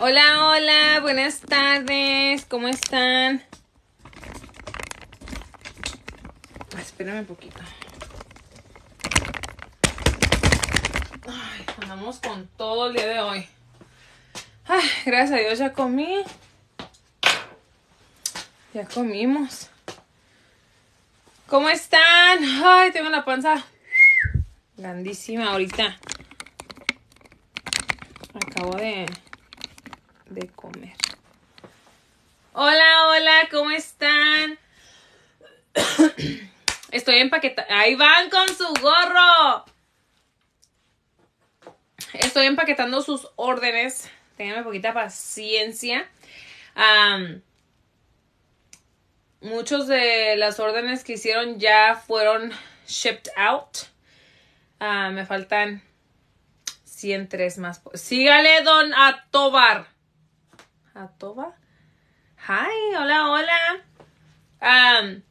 Hola, hola, buenas tardes, ¿cómo están? Espérame un poquito. Ay, andamos con todo el día de hoy. gracias a Dios ya comí. Ya comimos. ¿Cómo están? Ay, tengo la panza grandísima ahorita. Acabo de de comer. Hola, hola, ¿cómo están? Estoy empaquetando. Ahí van con su gorro. Estoy empaquetando sus órdenes. Ténganme poquita paciencia. muchos de las órdenes que hicieron ya fueron shipped out. Ah, me faltan 103 más. Sígale, don Atobar. Toba, Hi, hola, hola. Um,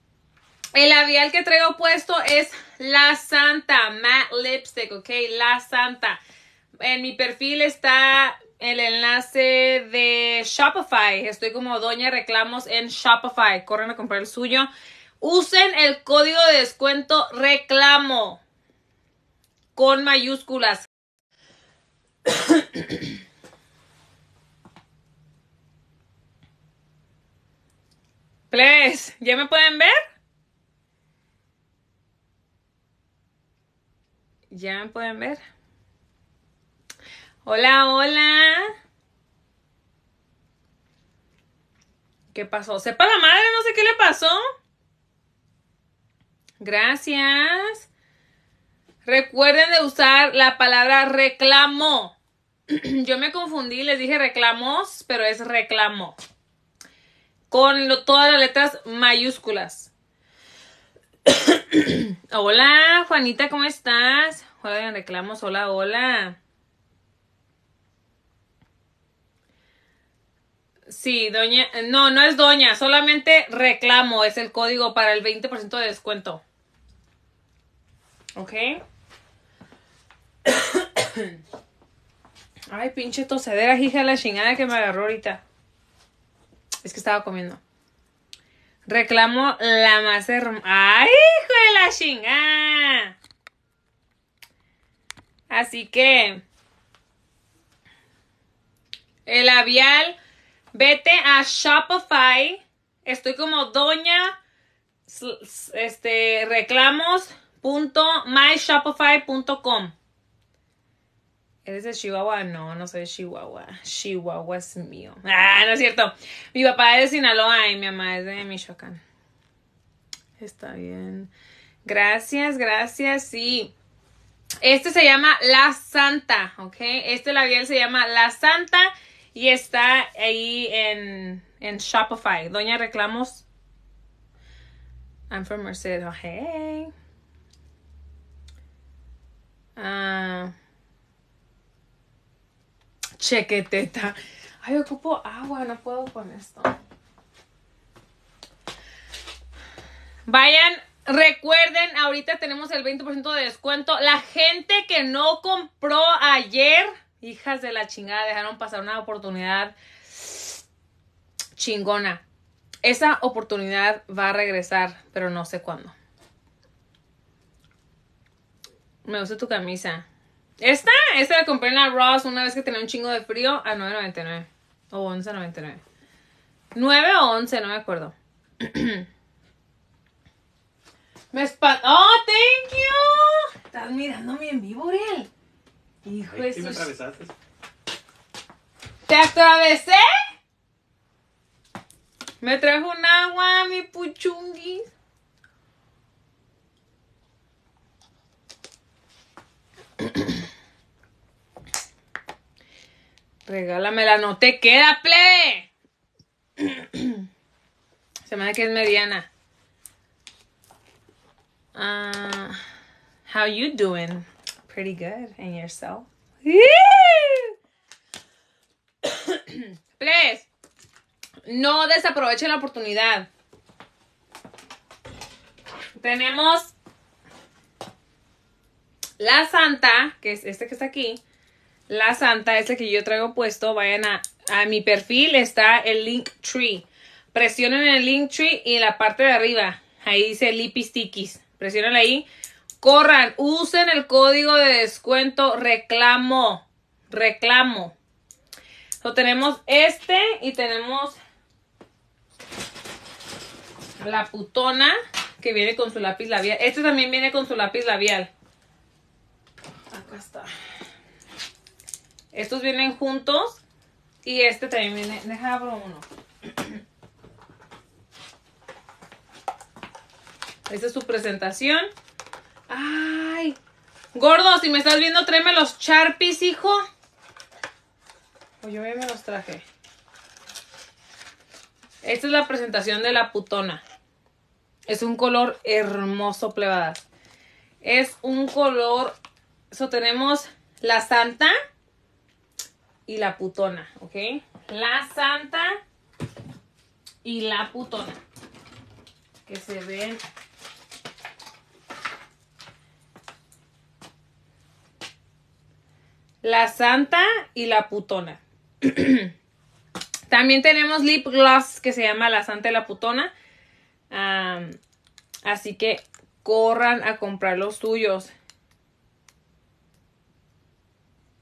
el labial que traigo puesto es La Santa Matte Lipstick, ¿ok? La Santa. En mi perfil está el enlace de Shopify. Estoy como Doña Reclamos en Shopify. Corren a comprar el suyo. Usen el código de descuento reclamo con mayúsculas. ¿ya me pueden ver? ¿Ya me pueden ver? Hola, hola. ¿Qué pasó? Sepa la madre, no sé qué le pasó. Gracias. Recuerden de usar la palabra reclamo. Yo me confundí, les dije reclamos, pero es reclamo con todas las letras mayúsculas. hola, Juanita, ¿cómo estás? Juegan reclamos, hola, hola. Sí, doña, no, no es doña, solamente reclamo es el código para el 20% de descuento. ¿Ok? Ay, pinche tosedera, hija de la chingada que me agarró ahorita. Es que estaba comiendo. Reclamo la más hermosa. ¡Ay, hijo de la chingada! Así que. El labial. Vete a Shopify. Estoy como doña. Este. Reclamos.myshopify.com. ¿Eres de Chihuahua? No, no soy de Chihuahua. Chihuahua es mío. Ah, no es cierto. Mi papá es de Sinaloa y mi mamá es de Michoacán. Está bien. Gracias, gracias. Sí. Este se llama La Santa, ¿ok? Este labial se llama La Santa y está ahí en, en Shopify. Doña Reclamos. I'm from Mercedes Oh, hey. Ah chequeteta. Ay, ocupo agua, no puedo con esto. Vayan, recuerden, ahorita tenemos el 20% de descuento. La gente que no compró ayer, hijas de la chingada, dejaron pasar una oportunidad chingona. Esa oportunidad va a regresar, pero no sé cuándo. Me gusta tu camisa. Esta, esta la compré en la Ross una vez que tenía un chingo de frío a 9.99 o 11.99. 9 o 11, no me acuerdo. me espantó. ¡Oh, thank you! Estás mirándome en vivo, Uriel. Hijo de su... me atravesaste? ¿Te atravesé? Me trajo un agua, mi puchunguis. Regálamela, no te queda, Play. Se me da que es mediana. Ah, how you doing? Pretty good. And yourself? Please, no desaproveche la oportunidad. Tenemos la Santa, que es este que está aquí la santa, ese que yo traigo puesto, vayan a, mi perfil, está el link tree. Presionen el link tree y en la parte de arriba, ahí dice Lipistikis. Presionen ahí. Corran, usen el código de descuento reclamo. Reclamo. Lo tenemos este y tenemos la putona que viene con su lápiz labial. Este también viene con su lápiz labial. Acá está. Estos vienen juntos. Y este también viene. Deja abro uno. Esta es su presentación. ¡Ay! Gordo, si me estás viendo, tráeme los charpis, hijo. O pues yo me los traje. Esta es la presentación de la putona. Es un color hermoso, plebadas. Es un color. Eso tenemos la santa y la putona, ¿ok? La santa y la putona. Que se ve La santa y la putona. También tenemos lip gloss que se llama la santa y la putona. así que corran a comprar los suyos.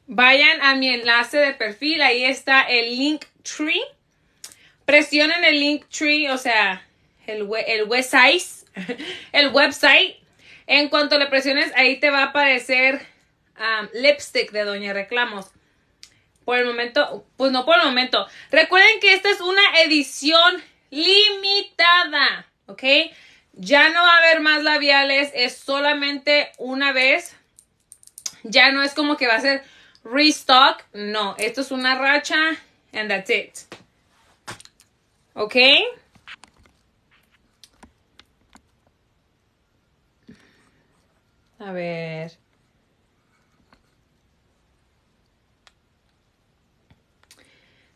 Vayan a mi enlace de perfil, ahí está el link tree. Presionen el link tree, o sea, el, el website, el website. En cuanto le presiones, ahí te va a aparecer um, lipstick de Doña Reclamos. Por el momento, pues no por el momento. Recuerden que esta es una edición limitada, ¿ok? Ya no va a haber más labiales, es solamente una vez. Ya no es como que va a ser restock. No, esto es una racha and that's it. ¿Ok? A ver.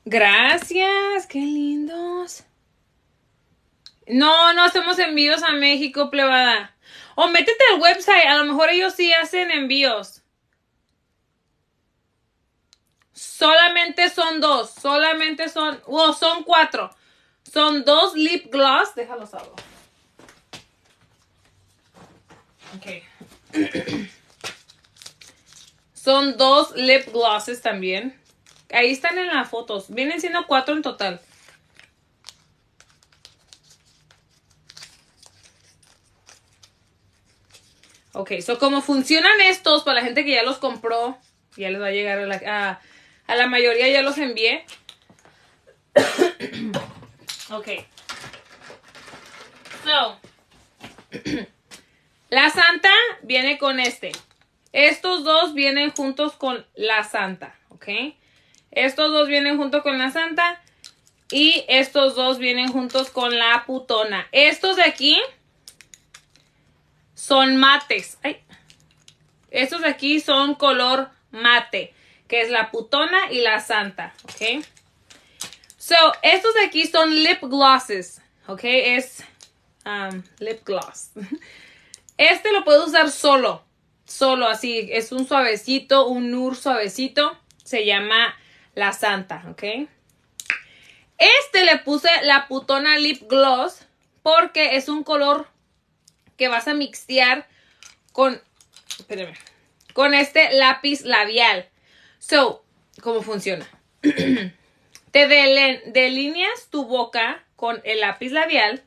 Gracias, qué lindos. No, no hacemos envíos a México, plebada. O métete al website, a lo mejor ellos sí hacen envíos. Solamente son dos. Solamente son. Oh, son cuatro. Son dos lip gloss. Déjalos algo. Ok. son dos lip glosses también. Ahí están en las fotos. Vienen siendo cuatro en total. Ok, so como funcionan estos, para la gente que ya los compró, ya les va a llegar a a la mayoría ya los envié. ok. So. la santa viene con este. Estos dos vienen juntos con la santa, ¿ok? Estos dos vienen juntos con la santa y estos dos vienen juntos con la putona. Estos de aquí son mates. Estos de aquí son color mate que es la putona y la santa, ¿ok? So, estos de aquí son lip glosses, ¿ok? Es um, lip gloss. Este lo puedo usar solo, solo así, es un suavecito, un nur suavecito, se llama la santa, ¿ok? Este le puse la putona lip gloss porque es un color que vas a mixtear con, espérame, con este lápiz labial. So, ¿cómo funciona? Te delineas tu boca con el lápiz labial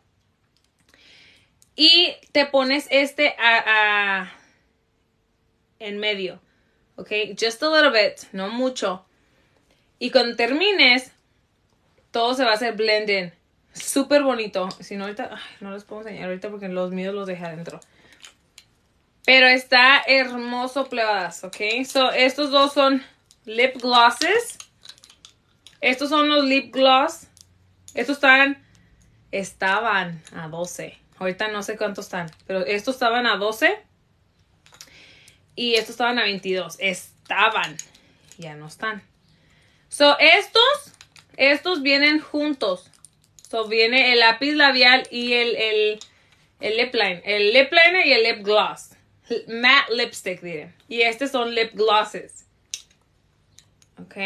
y te pones este a, en medio. Ok, just a little bit, no mucho. Y cuando termines, todo se va a hacer blending. Súper bonito. Si no, ahorita no les puedo enseñar ahorita porque los míos los dejé adentro. Pero está hermoso, plebadas, ¿ok? So, estos dos son lip glosses. Estos son los lip gloss. Estos están, estaban a 12. Ahorita no sé cuántos están, pero estos estaban a 12 y estos estaban a 22. Estaban, ya no están. So, estos, estos vienen juntos. So, viene el lápiz labial y el, el, el lip line. El lip liner y el lip gloss. Matte lipstick, miren. Y estos son lip glosses. ¿Ok?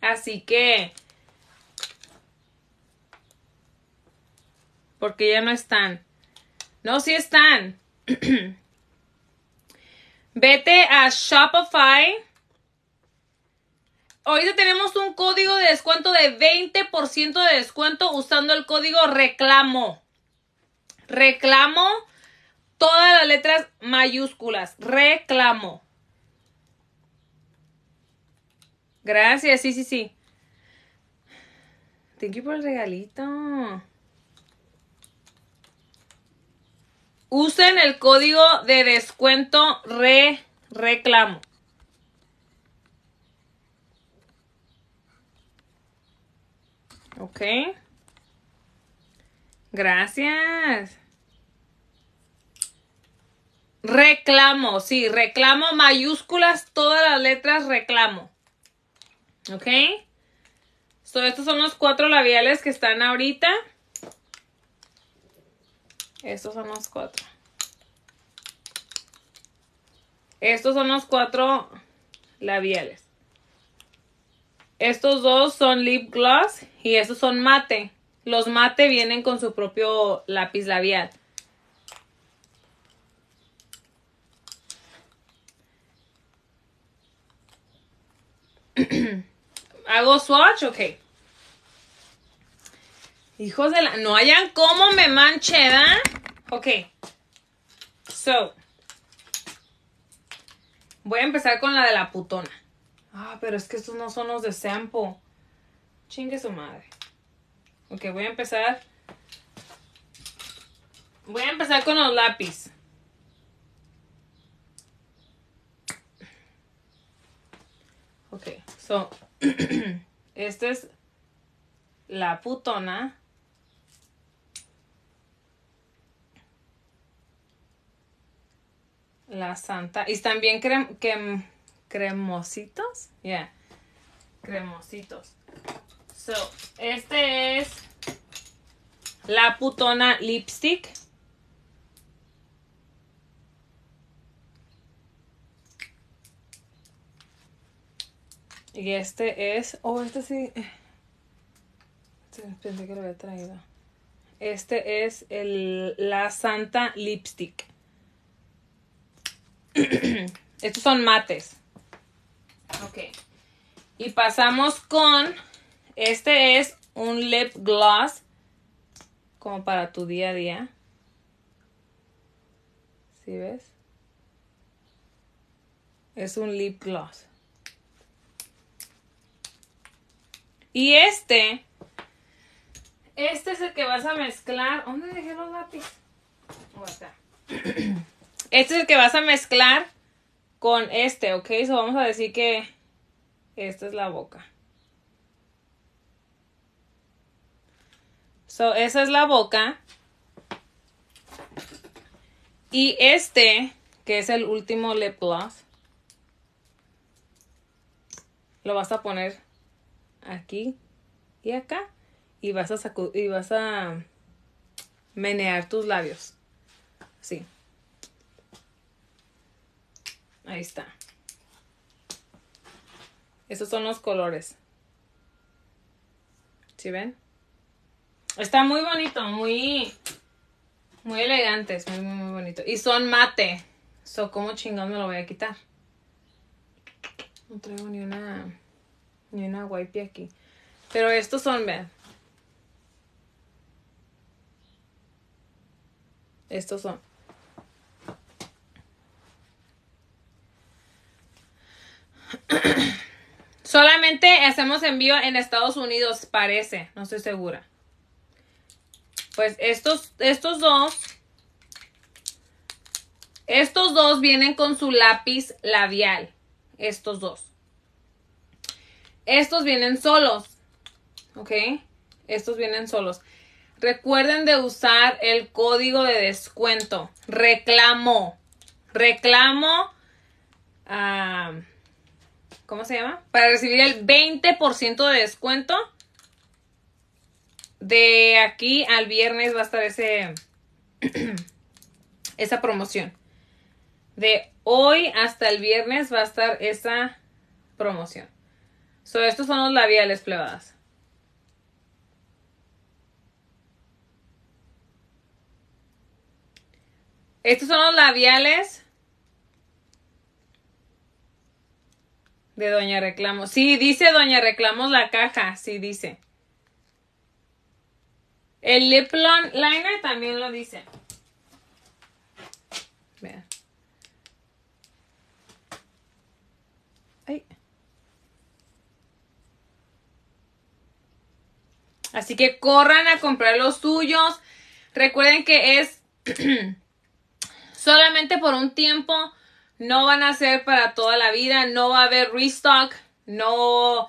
Así que... Porque ya no están. No, sí están. Vete a Shopify. Ahorita tenemos un código de descuento de 20% de descuento usando el código reclamo. Reclamo. Todas las letras mayúsculas. Reclamo. Gracias, sí, sí, sí. Thank you por el regalito. Usen el código de descuento re reclamo. Ok. Gracias. Reclamo, sí, reclamo, mayúsculas, todas las letras reclamo. ¿Ok? estos son los cuatro labiales que están ahorita. Estos son los cuatro. Estos son los cuatro labiales. Estos dos son lip gloss y estos son mate. Los mate vienen con su propio lápiz labial. ¿Hago swatch? Ok. Hijos de la... No hayan cómo me manche, ¿verdad? Ok. So. Voy a empezar con la de la putona. Ah, pero es que estos no son los de sample. Chingue su madre. Ok, voy a empezar. Voy a empezar con los lápices. Ok, so Esta es la putona. La santa. Y también cremositos. Yeah. Cremositos. So, este es la putona lipstick. Y este es. Oh, este sí. Este, pensé que lo había traído. Este es el, la Santa Lipstick. Estos son mates. Ok. Y pasamos con. Este es un lip gloss. Como para tu día a día. ¿Sí ves? Es un lip gloss. Y este, este es el que vas a mezclar. ¿Dónde dejé los lápices? O Este es el que vas a mezclar con este, ¿ok? eso vamos a decir que esta es la boca. So esa es la boca. Y este, que es el último lip gloss, lo vas a poner aquí y acá y vas a y vas a menear tus labios. Sí. Ahí está. Esos son los colores. ¿Sí ven? Está muy bonito, muy muy es muy muy muy bonito. Y son mate. So, como chingón me lo voy a quitar? No traigo ni una ni una wipe aquí. Pero estos son, vean. Estos son. Solamente hacemos envío en Estados Unidos, parece, no estoy segura. Pues estos, estos dos, estos dos vienen con su lápiz labial, estos dos. Estos vienen solos. ¿Ok? Estos vienen solos. Recuerden de usar el código de descuento. Reclamo. Reclamo. Ah, ¿Cómo se llama? Para recibir el 20% de descuento. De aquí al viernes va a estar ese, esa promoción. De hoy hasta el viernes va a estar esa promoción estos son los labiales plebadas. Estos son los labiales de Doña Reclamos. Sí, dice Doña Reclamos la caja, sí dice. El lip liner también lo dice. Así que corran a comprar los suyos. Recuerden que es solamente por un tiempo. No van a ser para toda la vida. No va a haber restock. No,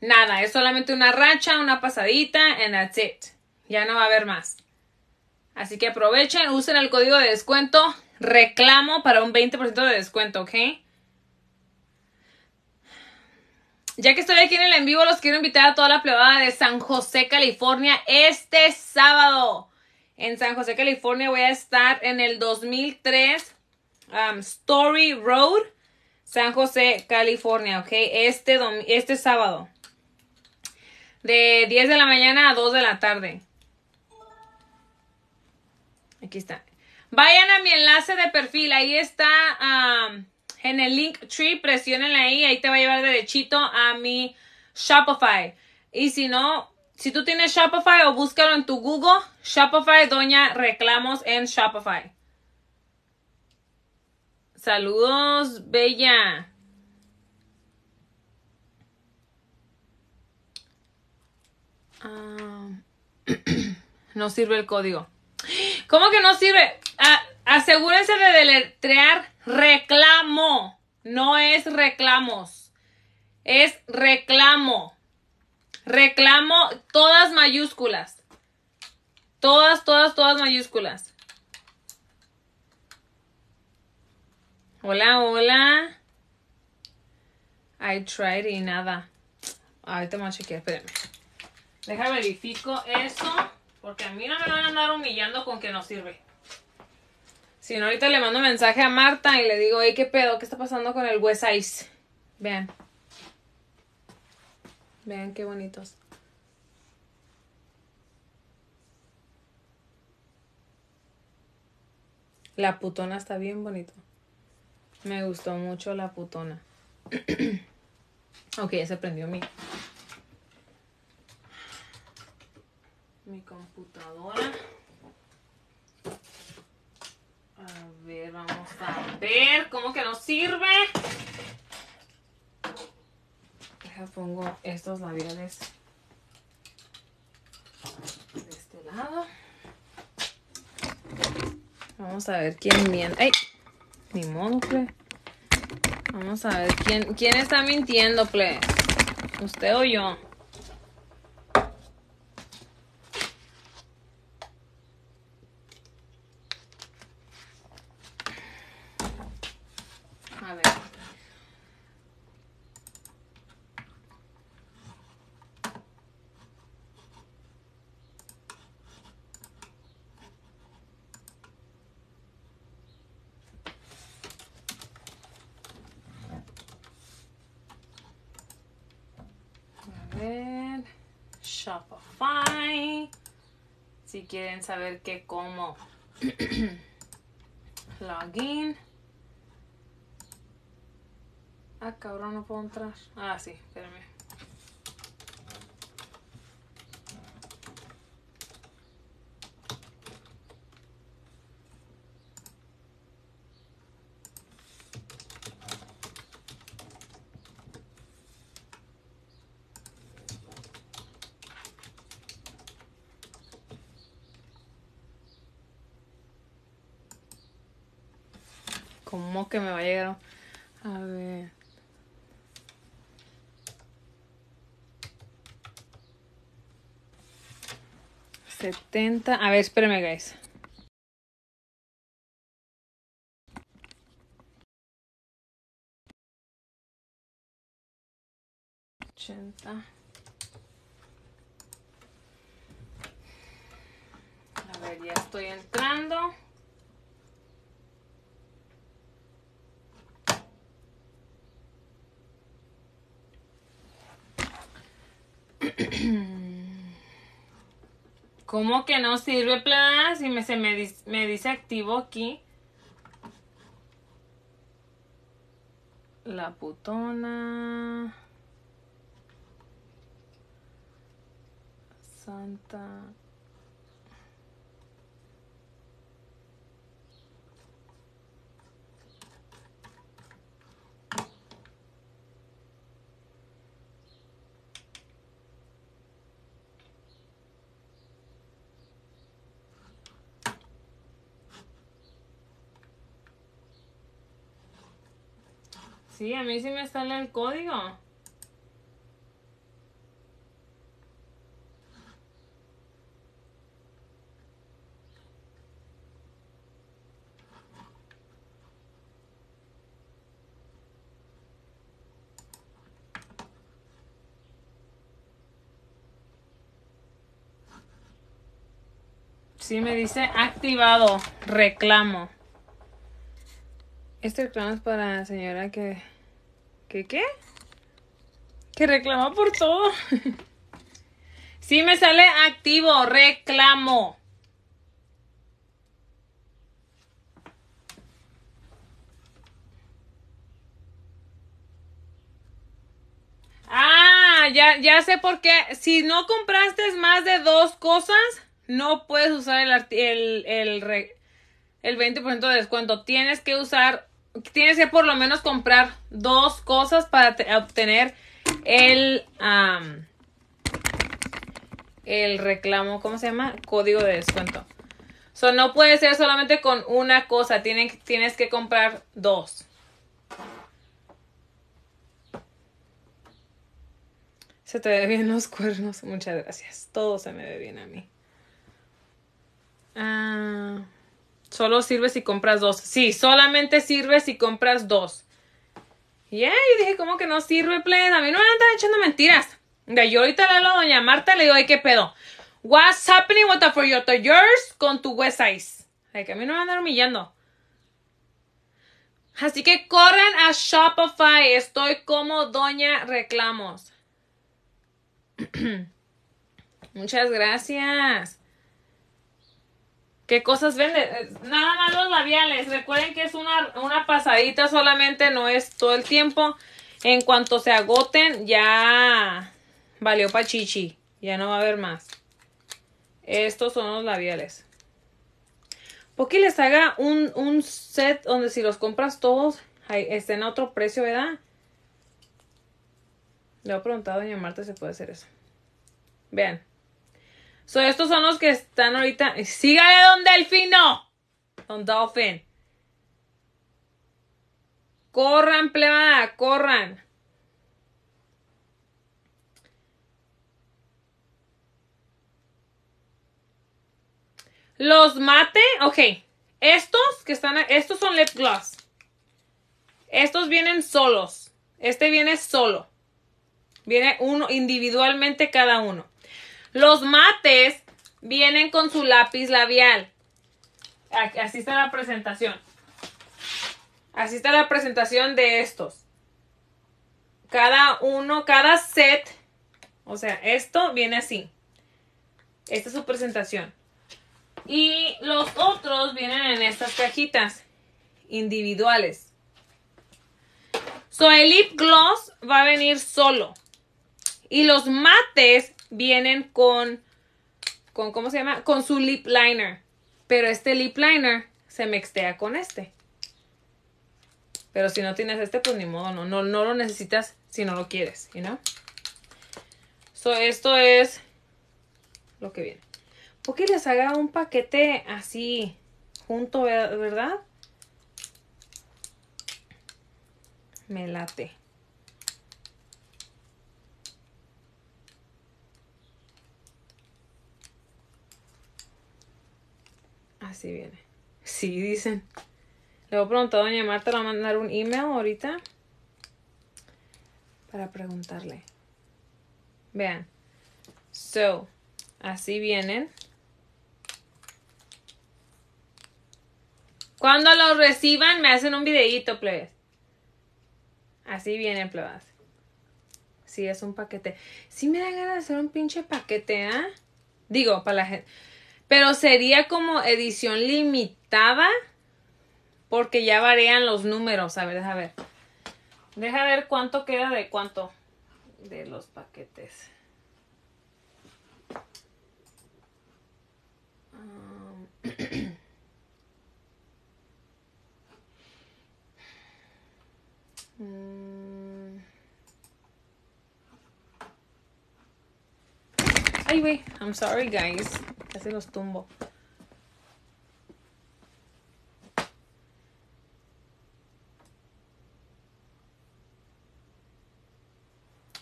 nada. Es solamente una racha, una pasadita, and that's it. Ya no va a haber más. Así que aprovechen, usen el código de descuento reclamo para un 20% de descuento, ¿ok? Ya que estoy aquí en el en vivo, los quiero invitar a toda la plebada de San José, California, este sábado. En San José, California voy a estar en el 2003 um, Story Road, San José, California, ¿ok? Este, este sábado. De 10 de la mañana a 2 de la tarde. Aquí está. Vayan a mi enlace de perfil, ahí está. Um, en el link tree, presionen ahí, ahí te va a llevar derechito a mi Shopify. Y si no, si tú tienes Shopify o búscalo en tu Google, Shopify Doña Reclamos en Shopify. Saludos, Bella. Ah, no sirve el código. ¿Cómo que no sirve? Ah, asegúrense de deletrear reclamo, no es reclamos, es reclamo. Reclamo, todas mayúsculas. Todas, todas, todas mayúsculas. Hola, hola. I tried y nada. Ahorita me voy a chequear, espérenme. Deja verifico eso, porque a mí no me van a andar humillando con que no sirve. Si no, ahorita le mando un mensaje a Marta y le digo, ¡Ey! ¿qué pedo? ¿Qué está pasando con el West Ice? Vean. Vean qué bonitos. La putona está bien bonito. Me gustó mucho la putona. ok, ya se prendió mi. Mi computadora. vamos a ver cómo que nos sirve. pongo estos labiales de este lado. Vamos a ver quién miente. ¡Ay! Ni modo, Vamos a ver quién, quién está mintiendo, ple. ¿Usted o yo? Si quieren saber qué como login. Ah, cabrón, no puedo entrar. Ah, sí, espérame. que me va a llegar. A ver. Setenta. A ver, espérame, guys. Mm. ¿Cómo que no sirve, Plus? Y me, se me, me dice activo aquí. La putona. Santa. Sí, a mí sí me sale el código. Sí, me dice activado, reclamo. Este reclamo es para la señora que. ¿Que qué? Que reclama por todo. sí, me sale activo, reclamo. Ah, ya, sé por qué. Si no compraste más de dos cosas, no puedes usar el, el, el, el 20% de descuento. Tienes que usar tienes que por lo menos comprar dos cosas para obtener el, el reclamo, ¿cómo se llama? Código de descuento. sea, no puede ser solamente con una cosa, tienen, tienes que comprar dos. Se te ve bien los cuernos. Muchas gracias. Todo se me ve bien a mí. Ah. Solo sirve si compras dos. Sí, solamente sirve si compras dos. Y ahí dije, ¿cómo que no sirve, plena? A mí no me andar echando mentiras. De yo ahorita le hablo a doña Marta le digo, ¿qué pedo? What's happening with the for your yours con tu West Ice? que a mí no me van a humillando. Así que corran a Shopify. Estoy como Doña Reclamos. Muchas gracias. ¿Qué cosas venden? Eh, nada más los labiales. Recuerden que es una, una pasadita solamente, no es todo el tiempo. En cuanto se agoten, ya valió pachichi chichi. Ya no va a haber más. Estos son los labiales. Porque les haga un, un set donde si los compras todos, estén a otro precio, ¿verdad? Le voy a preguntar a doña Marta si puede hacer eso. Vean estos son los que están ahorita. Sígale, don Delfino. Don Dolphin. Corran, plebada, corran. Los mate, ok. Estos que están, estos son lip gloss. Estos vienen solos. Este viene solo. Viene uno individualmente cada uno. Los mates vienen con su lápiz labial. Así está la presentación. Así está la presentación de estos. Cada uno, cada set. O sea, esto viene así. Esta es su presentación. Y los otros vienen en estas cajitas individuales. So, el lip gloss va a venir solo. Y los mates vienen con, con, ¿cómo se llama? Con su lip liner. Pero este lip liner se mextea con este. Pero si no tienes este, pues ni modo, no, no, no lo necesitas si no lo quieres, you know? So, esto es lo que viene. Porque les haga un paquete así junto, verdad? Me late. Así viene. Sí, dicen. Le voy a preguntar doña Marta le voy a mandar un email ahorita para preguntarle. Vean. So, así vienen. Cuando lo reciban, me hacen un videíto, plebes. Así viene, please. Sí, es un paquete. Sí me da ganas de hacer un pinche paquete, ¿ah? ¿eh? Digo, para la gente. Pero sería como edición limitada. Porque ya varían los números. A ver, deja ver. Deja ver cuánto queda de cuánto. De los paquetes. Ah. Mm. Ay, wey. I'm sorry, guys. Casi los tumbo.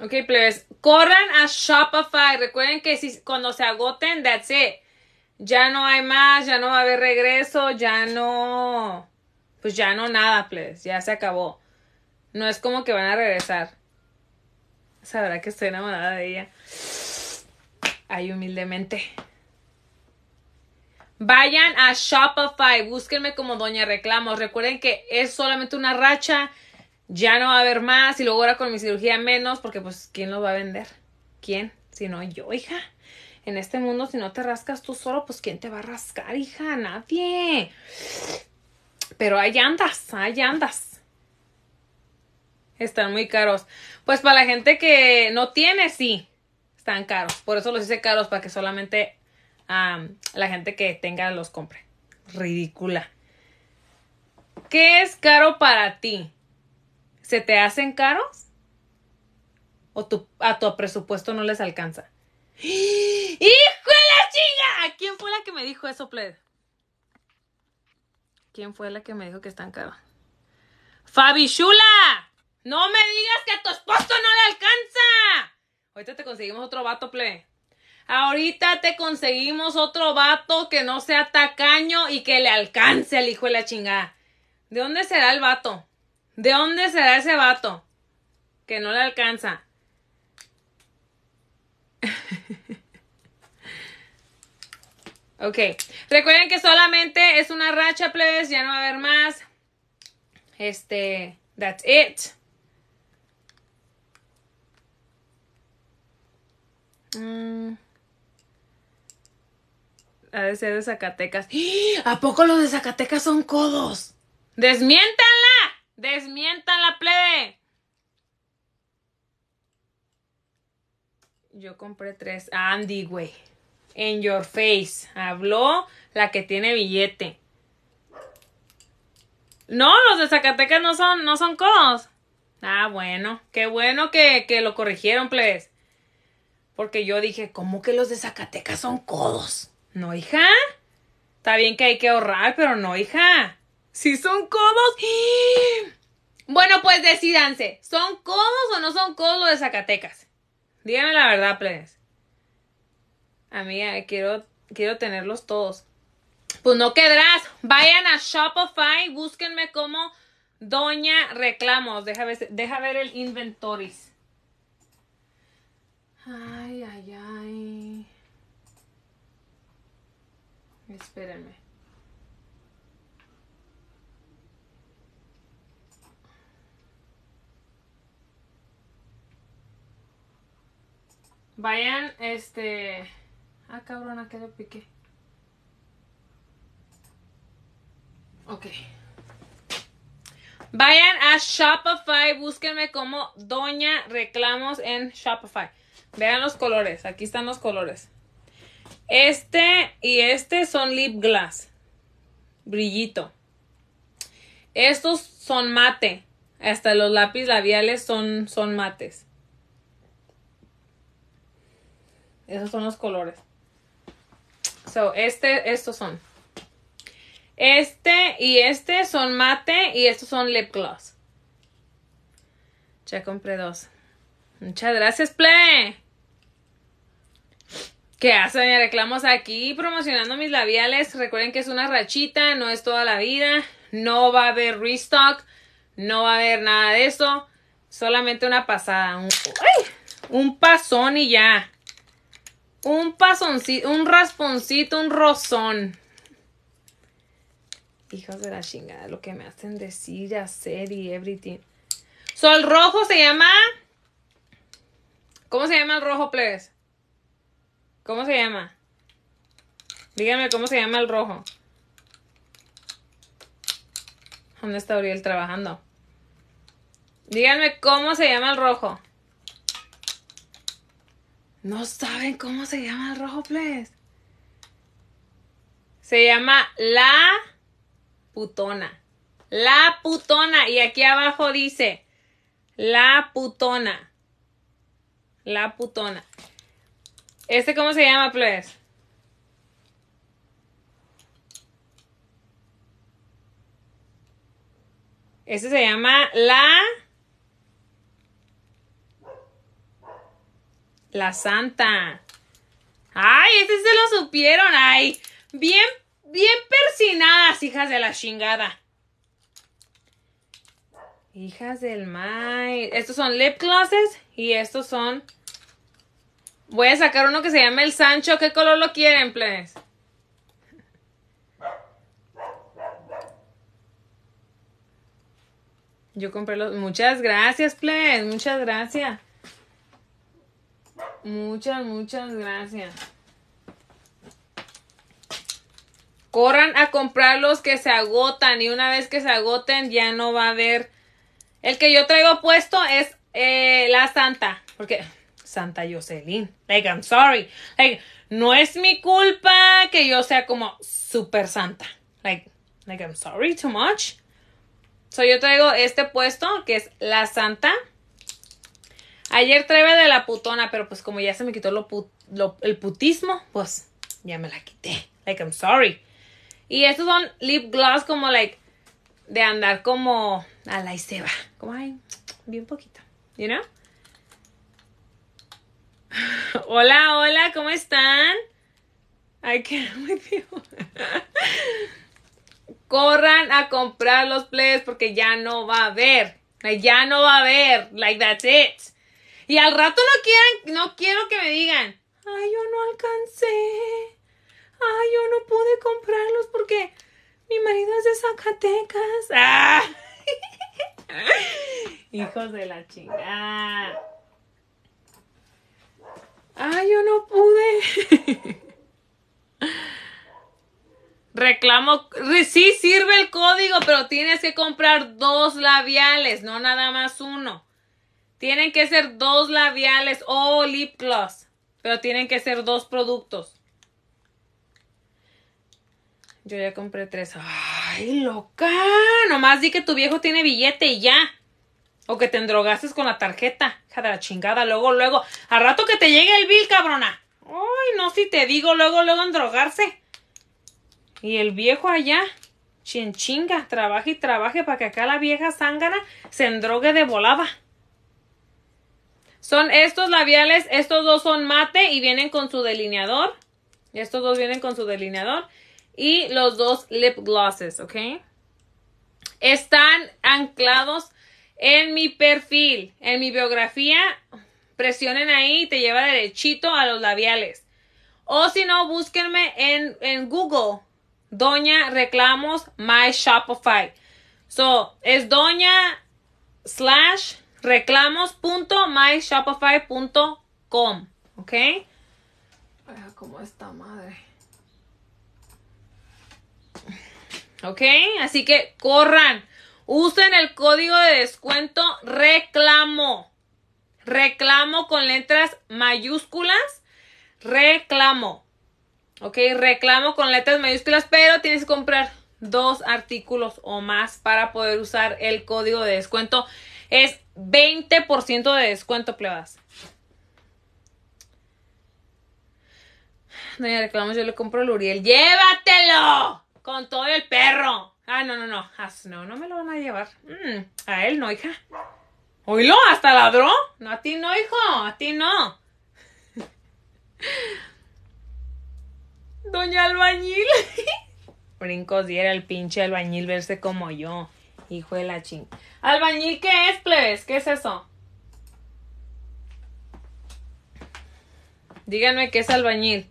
Ok, players, corran a Shopify. Recuerden que si, cuando se agoten, that's it. Ya no hay más, ya no va a haber regreso, ya no. Pues ya no nada, please Ya se acabó. No es como que van a regresar. Sabrá que estoy enamorada de ella. Ay, humildemente. Vayan a Shopify, búsquenme como Doña Reclamo. Recuerden que es solamente una racha, ya no va a haber más y luego ahora con mi cirugía menos, porque pues ¿quién los va a vender? ¿Quién? Si no yo, hija. En este mundo, si no te rascas tú solo, pues ¿quién te va a rascar, hija? Nadie. Pero ahí andas, ahí andas. Están muy caros. Pues para la gente que no tiene, sí, están caros. Por eso los hice caros, para que solamente la gente que tenga los compre. Ridícula. ¿Qué es caro para ti? ¿Se te hacen caros? ¿O tu, a tu presupuesto no les alcanza? ¡Hijo de la chinga! ¿Quién fue la que me dijo eso, Pled? ¿Quién fue la que me dijo que están caros? ¡Fabi Shula! ¡No me digas que a tu esposo no le alcanza! Ahorita te conseguimos otro vato, Pled. Ahorita te conseguimos otro vato que no sea tacaño y que le alcance al hijo de la chingada. ¿De dónde será el vato? ¿De dónde será ese vato? Que no le alcanza. ok. Recuerden que solamente es una racha, please, Ya no va a haber más. Este. That's it. Mm. Ha de ser de Zacatecas. ¡Ah! ¿A poco los de Zacatecas son codos? ¡Desmiéntanla! ¡Desmiéntanla, plebe! Yo compré tres. Andy, güey. En your face. Habló la que tiene billete. No, los de Zacatecas no son, no son codos. Ah, bueno. Qué bueno que, que lo corrigieron, plebes. Porque yo dije, ¿cómo que los de Zacatecas son codos? No, hija. Está bien que hay que ahorrar, pero no, hija. Si son codos. Bueno, pues decidanse. ¿Son codos o no son codos los de Zacatecas? Díganme la verdad, plenes. Amiga, quiero, quiero tenerlos todos. Pues no quedarás. Vayan a Shopify, búsquenme como Doña Reclamos. Deja ver, deja ver el inventories. Ay, ay, ay. Espérenme. Vayan, este... Ah, cabrona, que le piqué. Ok. Vayan a Shopify, búsquenme como Doña Reclamos en Shopify. Vean los colores, aquí están los colores. Este y este son lip gloss. Brillito. Estos son mate. Hasta los lápiz labiales son, son mates. Esos son los colores. So, este, estos son. Este y este son mate y estos son lip gloss. Ya compré dos. Muchas gracias, Play. ¿Qué hacen reclamos aquí promocionando mis labiales. Recuerden que es una rachita, no es toda la vida. No va a haber restock, no va a haber nada de eso. Solamente una pasada. Un, un pasón y ya. Un pasoncito, un rasponcito, un rozón. Hijos de la chingada, lo que me hacen decir, hacer y everything. Sol rojo se llama. ¿Cómo se llama el rojo, plebes? ¿Cómo se llama? Díganme cómo se llama el rojo. ¿Dónde está Uriel trabajando? Díganme cómo se llama el rojo. No saben cómo se llama el rojo, please. Se llama la putona. La putona. Y aquí abajo dice la putona. La putona. ¿Este cómo se llama, please? Este se llama la... La Santa. Ay, este se lo supieron. Ay, bien, bien persinadas, hijas de la chingada. Hijas del mal. Estos son lip glosses y estos son Voy a sacar uno que se llama el Sancho. ¿Qué color lo quieren, Ples? Yo compré los. Muchas gracias, Ples. Muchas gracias. Muchas, muchas gracias. Corran a comprar los que se agotan y una vez que se agoten ya no va a haber. El que yo traigo puesto es eh, la Santa. Porque Santa Jocelyn. Like, I'm sorry. Like, no es mi culpa que yo sea como super santa. Like, like, I'm sorry too much. So, yo traigo este puesto que es la santa. Ayer traía de la putona, pero pues como ya se me quitó lo el putismo, pues ya me la quité. Like, I'm sorry. Y estos son lip gloss como, like, de andar como a la y Como, ay, bien poquito. You know? Hola, hola, ¿cómo están? I can't with you. Corran a comprar los plays porque ya no va a haber. Ya no va a haber. Like that's it. Y al rato no quieran, no quiero que me digan, ay, yo no alcancé. Ay, yo no pude comprarlos porque mi marido es de Zacatecas. Hijos de la chingada. Ay, ah, yo no pude. Reclamo. Sí sirve el código, pero tienes que comprar dos labiales, no nada más uno. Tienen que ser dos labiales o lip gloss, pero tienen que ser dos productos. Yo ya compré tres. Ay, loca. Nomás di que tu viejo tiene billete y ya. O que te endrogases con la tarjeta. Hija de la chingada. Luego, luego. A rato que te llegue el bill, cabrona. Ay, no, si te digo luego, luego endrogarse. Y el viejo allá. Chinchinga. chinga. Trabaje y trabaje para que acá la vieja zángana se endrogue de volada. Son estos labiales. Estos dos son mate y vienen con su delineador. Estos dos vienen con su delineador. Y los dos lip glosses, ¿ok? Están anclados en mi perfil, en mi biografía, presionen ahí y te lleva derechito a los labiales. O si no, búsquenme en, Google, Doña Reclamos My Shopify. So, es Doña slash reclamos.myshopify.com, ¿ok? Ah, cómo está madre. ¿Ok? Así que corran Usen el código de descuento reclamo. Reclamo con letras mayúsculas. Reclamo. Ok, reclamo con letras mayúsculas, pero tienes que comprar dos artículos o más para poder usar el código de descuento. Es 20% de descuento, plebas. Doña reclamo yo le compro el Uriel. ¡Llévatelo! Con todo el perro. Ah, no, no, no. Ah, no, no me lo van a llevar. Mm. a él no, hija. Oílo, hasta ladró. No, a ti no, hijo. A ti no. Doña Albañil. Brincos diera el pinche albañil verse como yo. Hijo de la ching. ¿Albañil qué es, plebes? ¿Qué es eso? Díganme qué es albañil.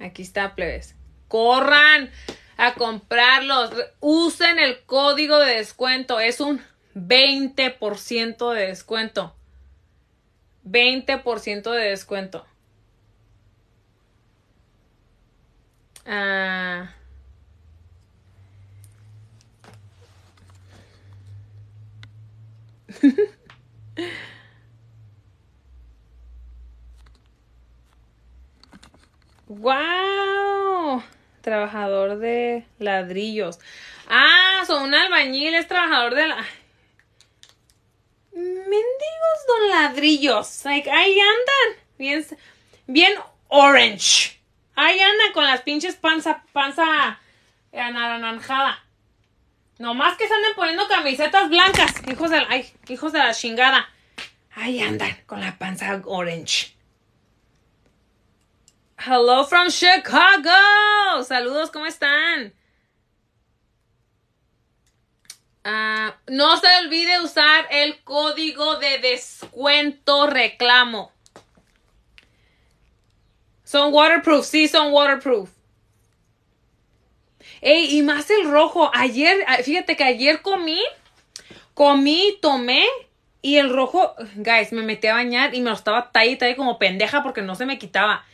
Aquí está, plebes corran a comprarlos. Usen el código de descuento. Es un 20% de descuento. 20% de descuento. wow. Ah. trabajador de ladrillos. Ah, son un albañil, es trabajador de la... Mendigos don ladrillos. ahí andan. Bien, bien orange. Ahí andan con las pinches panza, panza eh, anaranjada. Nomás que se andan poniendo camisetas blancas. Hijos de la, hijos de la chingada. Ahí andan con la panza orange. Hello from Chicago. Saludos, ¿cómo están? Ah, no se olvide usar el código de descuento reclamo. Son waterproof, sí, son waterproof. Ey, y más el rojo. Ayer, ah, fíjate que ayer comí, comí, tomé y el rojo, guys, me metí a bañar y me lo estaba tallita y como pendeja porque no se me quitaba.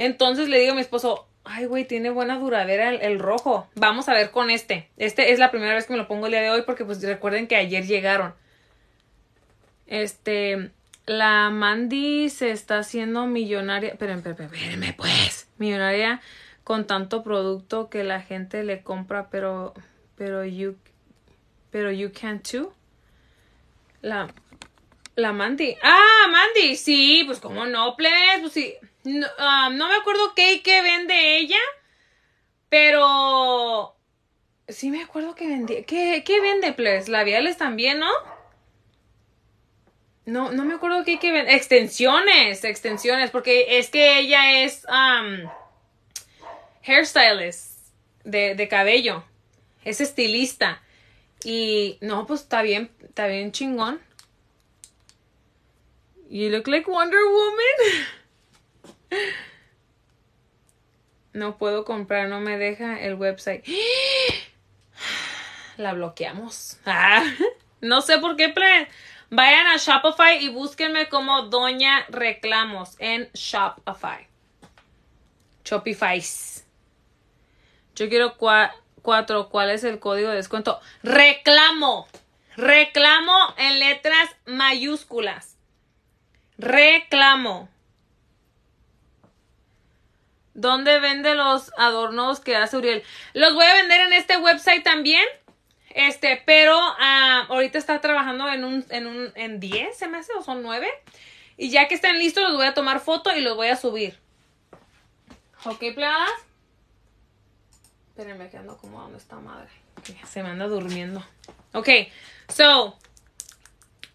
Entonces le digo a mi esposo, ay, güey, tiene buena duradera el, rojo. Vamos a ver con este. Este es la primera vez que me lo pongo el día de hoy porque pues recuerden que ayer llegaron. Este, la Mandy se está haciendo millonaria. Espérenme, espérenme, pues. Millonaria con tanto producto que la gente le compra, pero, pero you, pero you can too. La, la Mandy. Ah, Mandy, sí, pues cómo no, please, pues sí. Ah, no, me acuerdo qué, qué vende ella, pero sí me acuerdo que vendía. ¿Qué, vende, pues? Labiales también, ¿no? No, no me acuerdo qué, qué vende. Extensiones, extensiones, porque es que ella es hairstylist de, de cabello. Es estilista. Y no, pues está bien, está bien chingón. You look like Wonder Woman. No puedo comprar, no me deja el website. La bloqueamos. Ah, no sé por qué, Vayan a Shopify y búsquenme como Doña Reclamos en Shopify. Shopify. Yo quiero cuatro. ¿Cuál es el código de descuento? Reclamo. Reclamo en letras mayúsculas. Reclamo. ¿Dónde vende los adornos que hace Uriel? Los voy a vender en este website también. Este, pero ah, ahorita está trabajando en un, en un, en 10, se me hace, o son 9. Y ya que estén listos, los voy a tomar foto y los voy a subir. Ok, pladas? Espérenme, que ando como esta está madre. se me anda durmiendo. Ok, so,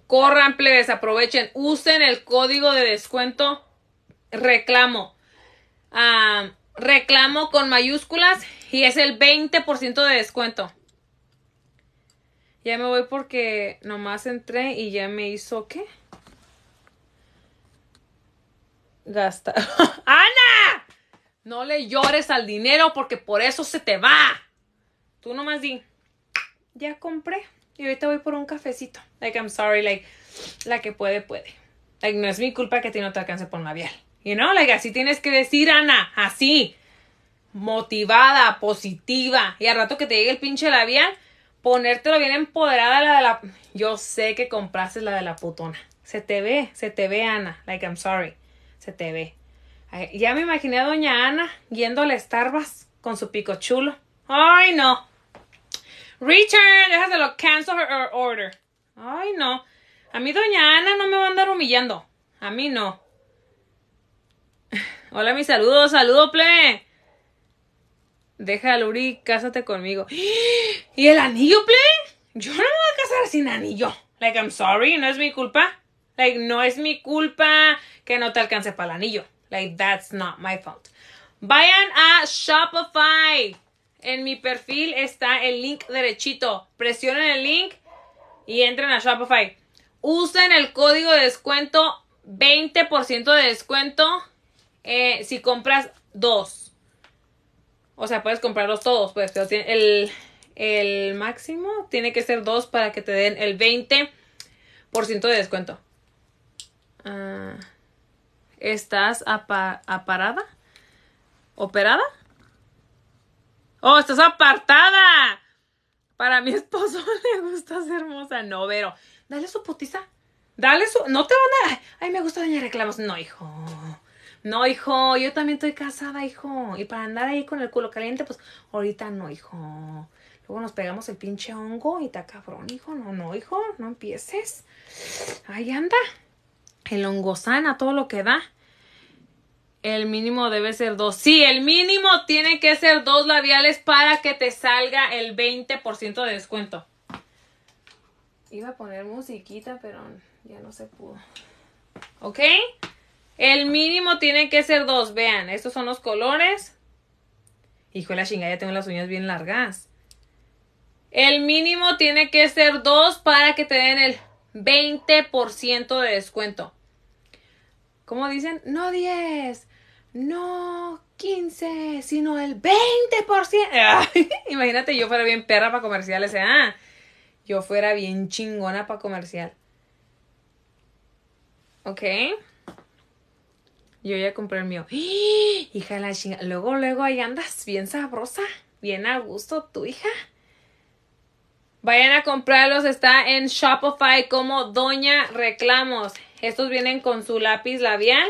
corran, plebes, aprovechen, usen el código de descuento reclamo. Ah, reclamo con mayúsculas y es el 20% de descuento. Ya me voy porque nomás entré y ya me hizo qué? Gasta. ¡Ana! No le llores al dinero porque por eso se te va. Tú nomás di. Ya compré. Y ahorita voy por un cafecito. Like, I'm sorry, like, la que puede, puede. no es mi culpa que a no te alcance por labial. You know, like así tienes que decir, Ana, así. Motivada, positiva. Y al rato que te llegue el pinche labial, ponértelo bien empoderada la de la. Yo sé que compraste la de la putona. Se te ve, se te ve, Ana. Like, I'm sorry. Se te ve. Ya me imaginé a doña Ana yendo al Starbucks con su pico chulo. Ay, no. Richard déjaselo, cancel her order. Ay, no. A mí doña Ana no me va a andar humillando. A mí no. Hola, mi saludo. saludo, play. Deja a Luri, cásate conmigo. ¿Y el anillo, play? Yo no me voy a casar sin anillo. Like, I'm sorry, no es mi culpa. Like, no es mi culpa que no te alcance para el anillo. Like, that's not my fault. Vayan a Shopify. En mi perfil está el link derechito. Presionen el link y entren a Shopify. Usen el código de descuento 20% de descuento eh, si compras dos, o sea, puedes comprarlos todos, pues, pero el, el máximo tiene que ser dos para que te den el 20% de descuento. Ah, ¿Estás aparada? ¿Operada? ¡Oh, estás apartada! Para mi esposo le gusta ser hermosa. No, pero dale su putiza. Dale su. No te van a. Ay, me gusta Doña Reclamos. No, hijo. No, hijo, yo también estoy casada, hijo. Y para andar ahí con el culo caliente, pues ahorita no, hijo. Luego nos pegamos el pinche hongo y está cabrón, hijo. No, no, hijo, no empieces. Ahí anda. El hongo sana, todo lo que da. El mínimo debe ser dos. Sí, el mínimo tiene que ser dos labiales para que te salga el 20% de descuento. Iba a poner musiquita, pero ya no se pudo. ¿Ok? El mínimo tiene que ser dos. Vean, estos son los colores. Hijo de la chingada, ya tengo las uñas bien largas. El mínimo tiene que ser dos para que te den el 20% de descuento. ¿Cómo dicen? No 10, no 15, sino el 20%. Imagínate, yo fuera bien perra para comercial, ¿eh? ah, yo fuera bien chingona para comercial. ¿Ok? Yo ya compré el mío. ¡Ah! Hija la chinga. Luego, luego ahí andas bien sabrosa. Bien a gusto tu hija. Vayan a comprarlos. Está en Shopify como Doña Reclamos. Estos vienen con su lápiz labial.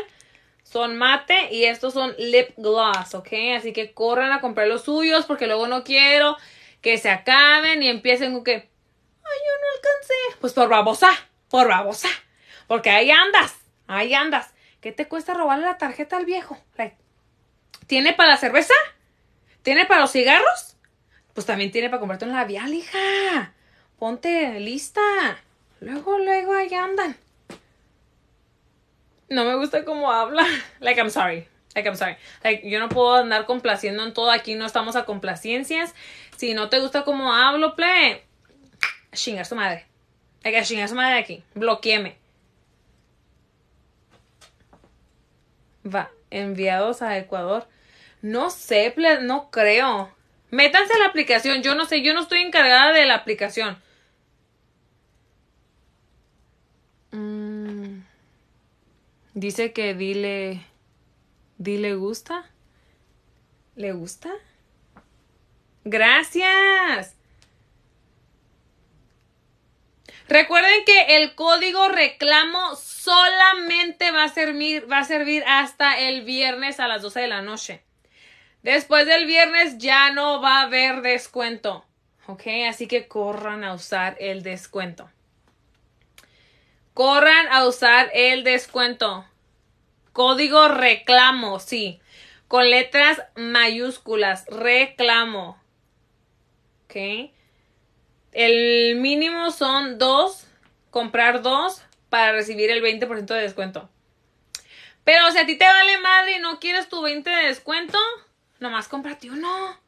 Son mate y estos son lip gloss, ¿ok? Así que corran a comprar los suyos porque luego no quiero que se acaben y empiecen con que... Ay, yo no alcancé. Pues por babosa, por babosa. Porque ahí andas, ahí andas. ¿Qué te cuesta robarle la tarjeta al viejo? ¿Tiene para la cerveza? ¿Tiene para los cigarros? Pues también tiene para comprarte un labial, hija. Ponte lista. Luego, luego, ahí andan. No me gusta cómo habla. Like, I'm sorry. Like, I'm sorry. Like, yo no puedo andar complaciendo en todo. Aquí no estamos a complacencias. Si no te gusta cómo hablo, play. Chingar su madre. Like, su madre aquí. Bloquéme. va, enviados a Ecuador. No sé, no creo. Métanse a la aplicación, yo no sé, yo no estoy encargada de la aplicación. Mm. Dice que dile. Dile gusta. ¿Le gusta? Gracias. Recuerden que el código reclamo solamente va a servir, va a servir hasta el viernes a las 12 de la noche. Después del viernes ya no va a haber descuento. ¿Ok? Así que corran a usar el descuento. Corran a usar el descuento. Código reclamo, sí. Con letras mayúsculas, reclamo. ¿Ok? El mínimo son dos, comprar dos para recibir el 20% de descuento. Pero si a ti te vale madre y no quieres tu 20 de descuento, nomás cómprate uno.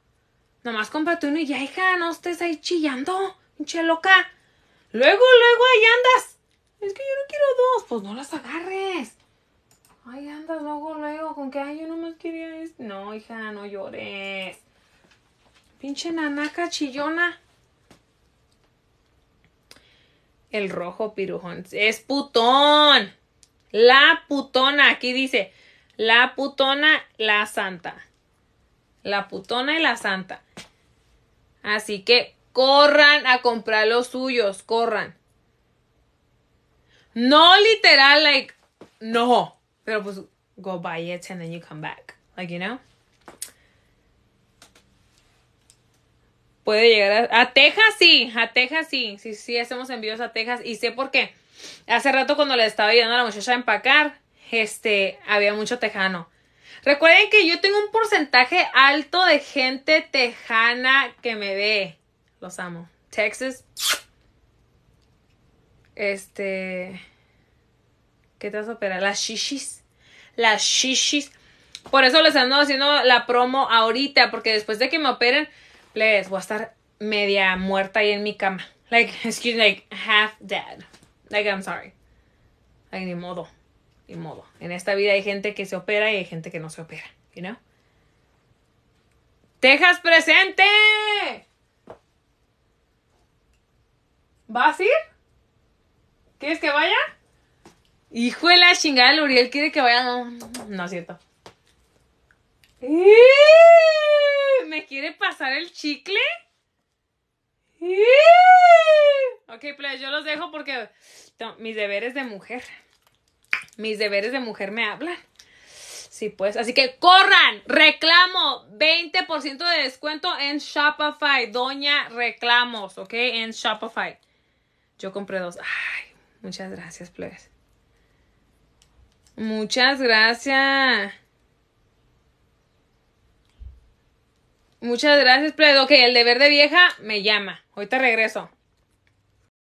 Nomás cómprate uno y ya, hija, no estés ahí chillando, pinche loca. Luego, luego ahí andas. Es que yo no quiero dos, pues no las agarres. Ahí andas luego, luego, con que, ay, yo nomás quería esto. No, hija, no llores. Pinche nanaca chillona. El rojo pirujón. Es putón. La putona. Aquí dice. La putona, la santa. La putona y la santa. Así que corran a comprar los suyos. Corran. No literal, like, no. Pero pues, go buy it and then you come back. Like, you know? puede llegar a, Texas, sí, a Texas, sí, sí, sí, hacemos envíos a Texas y sé por qué. Hace rato cuando le estaba ayudando a la muchacha a empacar, este, había mucho tejano. Recuerden que yo tengo un porcentaje alto de gente tejana que me ve. Los amo. Texas. Este. ¿Qué te vas a operar? Las shishis. Las shishis. Por eso les ando haciendo la promo ahorita, porque después de que me operen, les voy a estar media muerta ahí en mi cama. Like, excuse me, like, half dead. Like, I'm sorry. Like, ni modo. Ni modo. En esta vida hay gente que se opera y hay gente que no se opera, you know? ¡Texas presente! ¿Vas a ir? ¿Quieres que vaya? Hijo de la chingada, Uriel quiere que vaya. No, no es cierto. ¡Eh! ¿Me quiere pasar el chicle? ¡Eh! Ok, pues yo los dejo porque mis deberes de mujer. Mis deberes de mujer me hablan. Sí, pues. Así que corran. Reclamo. 20% de descuento en Shopify. Doña Reclamos, ¿ok? En Shopify. Yo compré dos. muchas gracias, plebes. Muchas gracias. Muchas gracias, Pledo, que el deber de vieja me llama. Ahorita regreso.